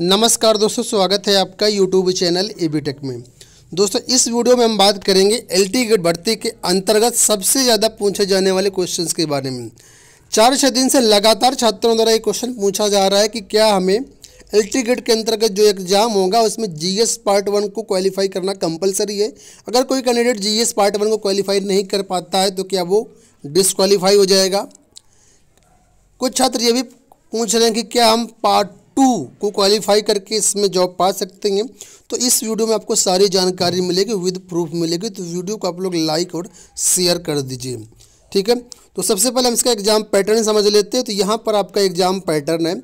नमस्कार दोस्तों स्वागत है आपका यूट्यूब चैनल टेक में दोस्तों इस वीडियो में हम बात करेंगे एल टी गेट भर्ती के अंतर्गत सबसे ज़्यादा पूछे जाने वाले क्वेश्चंस के बारे में चार छः दिन से लगातार छात्रों द्वारा ये क्वेश्चन पूछा जा रहा है कि क्या हमें एल टी गेट के अंतर्गत जो एग्ज़ाम होगा उसमें जी एस पार्ट वन को क्वालिफाई करना कंपलसरी है अगर कोई candidate G S part one को क्वालिफाई नहीं कर पाता है तो क्या वो डिसक्वालीफाई हो जाएगा कुछ छात्र ये भी पूछ रहे हैं कि क्या हम पार्ट टू को क्वालिफाई करके इसमें जॉब पा सकते हैं तो इस वीडियो में आपको सारी जानकारी मिलेगी विद प्रूफ मिलेगी तो वीडियो को आप लोग लाइक और शेयर कर दीजिए ठीक है तो सबसे पहले हम इसका एग्ज़ाम पैटर्न समझ लेते हैं तो यहाँ पर आपका एग्ज़ाम पैटर्न है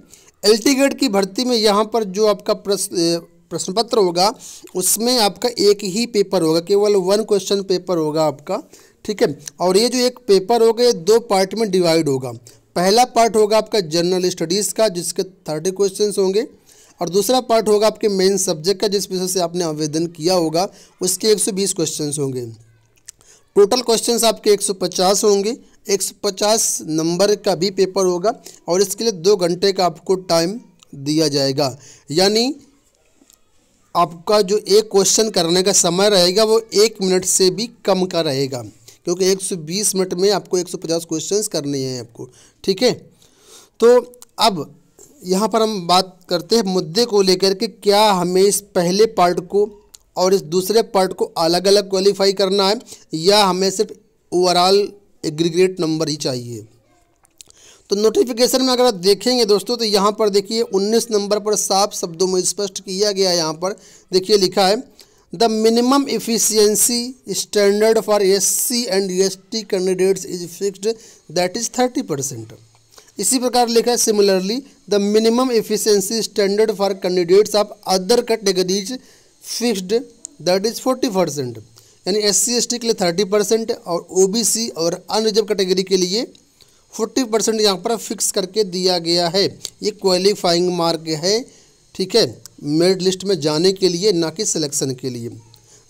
एल ग्रेड की भर्ती में यहाँ पर जो आपका प्रश्न प्रश्न पत्र होगा उसमें आपका एक ही पेपर होगा केवल वन क्वेश्चन पेपर होगा आपका ठीक है और ये जो एक पेपर होगा ये दो पार्ट में डिवाइड होगा पहला पार्ट होगा आपका जनरल स्टडीज़ का जिसके थर्टी क्वेश्चंस होंगे और दूसरा पार्ट होगा आपके मेन सब्जेक्ट का जिस विषय से आपने आवेदन किया होगा उसके 120 क्वेश्चंस होंगे टोटल क्वेश्चंस आपके 150 होंगे 150 नंबर का भी पेपर होगा और इसके लिए दो घंटे का आपको टाइम दिया जाएगा यानी आपका जो एक क्वेश्चन करने का समय रहेगा वो एक मिनट से भी कम का रहेगा क्योंकि 120 मिनट में आपको 150 क्वेश्चंस करने हैं आपको ठीक है तो अब यहाँ पर हम बात करते हैं मुद्दे को लेकर के क्या हमें इस पहले पार्ट को और इस दूसरे पार्ट को अलग अलग क्वालिफाई करना है या हमें सिर्फ ओवरऑल एग्रीग्रेट नंबर ही चाहिए तो नोटिफिकेशन में अगर आप देखेंगे दोस्तों तो यहाँ पर देखिए 19 नंबर पर साफ शब्दों में स्पष्ट किया गया है यहाँ पर देखिए लिखा है the efficiency standard for S C and S T candidates is fixed that is thirty percent इसी प्रकार लिखा है similarly the minimum efficiency standard for candidates of other categories fixed that is forty percent यानी S C S T के लिए thirty percent और O B C और unreserved category के लिए फोर्टी परसेंट यहाँ पर फिक्स करके दिया गया है ये क्वालिफाइंग मार्क है ठीक है मेरिट लिस्ट में जाने के लिए ना कि सिलेक्शन के लिए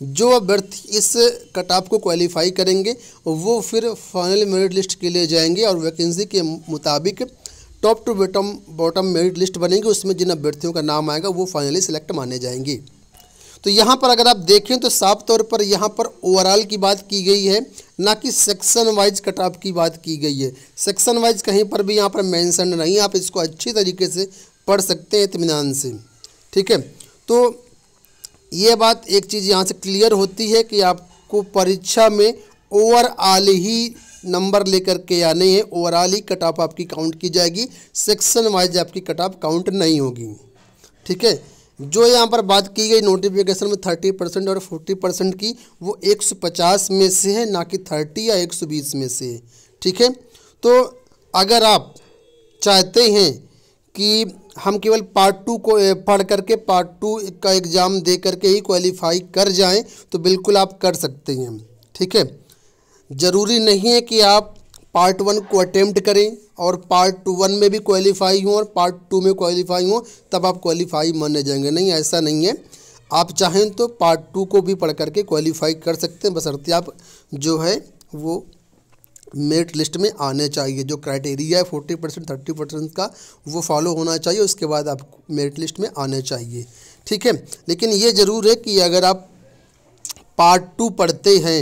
जो अभ्यर्थी इस कट ऑफ को क्वालिफाई करेंगे वो फिर फाइनल मेरिट लिस्ट के लिए जाएंगे और वैकेंसी के मुताबिक top to bottom bottom merit list बनेगी उसमें जिन अभ्यर्थियों का नाम आएगा वो फाइनली सिलेक्ट माने जाएंगे तो यहाँ पर अगर आप देखें तो साफ तौर पर यहाँ पर ओवरऑल की बात की गई है ना कि सेक्शन वाइज कट ऑफ की बात की गई है सेक्शन वाइज कहीं पर भी यहाँ पर मैंसन नहीं आप इसको अच्छी तरीके से पढ़ सकते हैं इतमान से ठीक है तो ये बात एक चीज़ यहाँ से क्लियर होती है कि आपको परीक्षा में ओवरऑल ही नंबर लेकर के आने हैं ओवरऑल ही कट ऑफ आपकी काउंट की जाएगी सेक्शन वाइज आपकी कट ऑफ काउंट नहीं होगी ठीक है जो यहाँ पर बात की गई नोटिफिकेशन में थर्टी परसेंट और फोर्टी परसेंट की वो एक सौ पचास में से है ना कि थर्टी या एक सौ बीस में से है ठीक है तो अगर आप चाहते हैं कि हम केवल पार्ट टू को पढ़ करके पार्ट टू का एग्ज़ाम दे करके ही क्वालिफाई कर जाएं तो बिल्कुल आप कर सकते हैं ठीक है ज़रूरी नहीं है कि आप पार्ट वन को अटेम्प्ट करें और पार्ट टू वन में भी क्वालिफाई हों और पार्ट टू में क्वालिफाई हों तब आप क्वालिफाई माने जाएंगे नहीं ऐसा नहीं है आप चाहें तो पार्ट टू को भी पढ़ करके क्वालिफाई कर सकते हैं बसरती आप जो है वो मेरिट लिस्ट में आने चाहिए जो क्राइटेरिया है फोर्टी परसेंट थर्टी परसेंट का वो फॉलो होना चाहिए उसके बाद आप मेरिट लिस्ट में आने चाहिए ठीक है लेकिन ये ज़रूर है कि अगर आप पार्ट टू पढ़ते हैं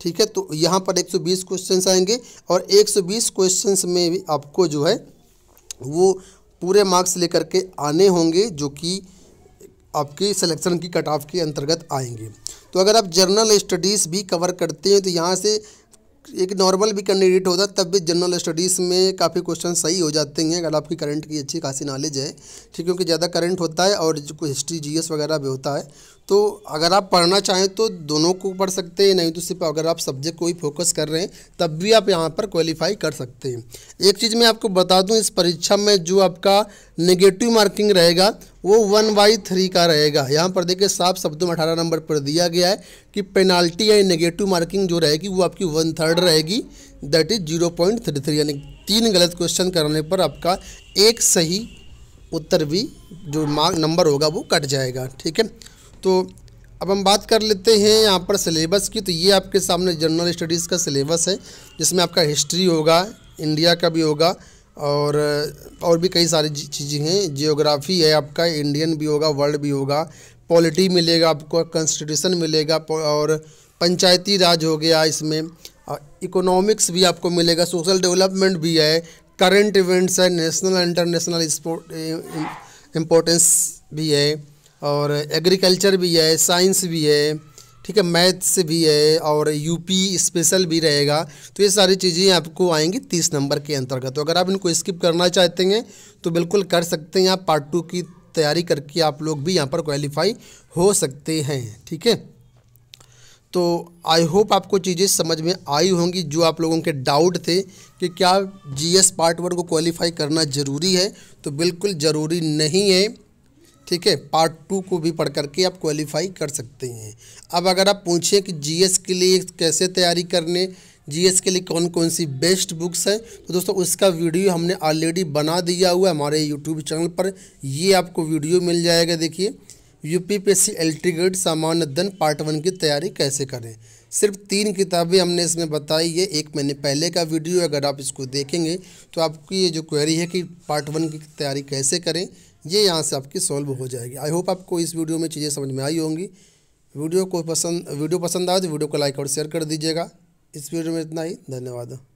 ठीक है तो यहाँ पर 120 क्वेश्चंस आएंगे और 120 क्वेश्चंस में भी आपको जो है वो पूरे मार्क्स लेकर के आने होंगे जो कि आपकी सिलेक्शन की कट ऑफ के अंतर्गत आएंगे तो अगर आप जर्नल स्टडीज़ भी कवर करते हैं तो यहाँ से एक नॉर्मल भी कैंडिडेट होता है तब भी जनरल स्टडीज़ में काफ़ी क्वेश्चन सही हो जाते हैं अगर आपकी करंट की अच्छी खासी नॉलेज है ठीक क्योंकि ज़्यादा करंट होता है और कुछ हिस्ट्री जीएस वगैरह भी होता है तो अगर आप पढ़ना चाहें तो दोनों को पढ़ सकते हैं नहीं तो सिर्फ अगर आप सब्जेक्ट को ही फोकस कर रहे हैं तब भी आप यहाँ पर क्वालिफाई कर सकते हैं एक चीज़ मैं आपको बता दूँ इस परीक्षा में जो आपका नेगेटिव मार्किंग रहेगा वो वन बाई थ्री का रहेगा यहाँ पर देखिए साफ शब्दों में अठारह नंबर पर दिया गया है कि पेनाल्टी या नेगेटिव मार्किंग जो रहेगी वो आपकी वन थर्ड रहेगी that is zero point three three यानी तीन गलत क्वेश्चन करने पर आपका एक सही उत्तर भी जो मार्क नंबर होगा वो कट जाएगा ठीक है तो अब हम बात कर लेते हैं यहाँ पर सिलेबस की तो ये आपके सामने जनरल स्टडीज़ का सिलेबस है जिसमें आपका हिस्ट्री होगा इंडिया का भी होगा और और भी कई सारी चीज़ें हैं जियोग्राफ़ी है आपका इंडियन भी होगा वर्ल्ड भी होगा पॉलिटी मिलेगा आपको कॉन्स्टिट्यूशन मिलेगा और पंचायती राज हो गया इसमें इकोनॉमिक्स भी आपको मिलेगा सोशल डेवलपमेंट भी है करंट इवेंट्स है नेशनल इंटरनेशनल इम्पोर्टेंस भी है और एग्रीकल्चर भी है साइंस भी है ठीक है मैथ्स भी है और यूपी स्पेशल भी रहेगा तो ये सारी चीज़ें आपको आएंगी तीस नंबर के अंतर्गत तो अगर आप इनको स्किप करना चाहते हैं तो बिल्कुल कर सकते हैं आप पार्ट टू की तैयारी करके आप लोग भी यहाँ पर क्वालिफाई हो सकते हैं ठीक है तो आई होप आपको चीज़ें समझ में आई होंगी जो आप लोगों के डाउट थे कि क्या जीएस पार्ट वन को क्वालिफाई करना ज़रूरी है तो बिल्कुल ज़रूरी नहीं है ठीक है पार्ट टू को भी पढ़ करके आप क्वालिफाई कर सकते हैं अब अगर आप पूछें कि जीएस के लिए कैसे तैयारी करने जीएस के लिए कौन कौन सी बेस्ट बुक्स हैं तो दोस्तों उसका वीडियो हमने ऑलरेडी बना दिया हुआ है हमारे यूट्यूब चैनल पर ये आपको वीडियो मिल जाएगा देखिए यूपीपीएससी एल्ट्री ग्रेड सामान्य अध्ययन पार्ट वन की तैयारी कैसे करें सिर्फ तीन किताबें हमने इसमें बताई ये एक महीने पहले का वीडियो अगर आप इसको देखेंगे तो आपकी ये जो क्वेरी है कि पार्ट वन की तैयारी कैसे करें ये यहाँ से आपकी सॉल्व हो जाएगी आई होप आपको इस वीडियो में चीज़ें समझ में आई होंगी वीडियो को पसंद वीडियो पसंद आए तो वीडियो को लाइक और शेयर कर दीजिएगा इस वीडियो में इतना ही धन्यवाद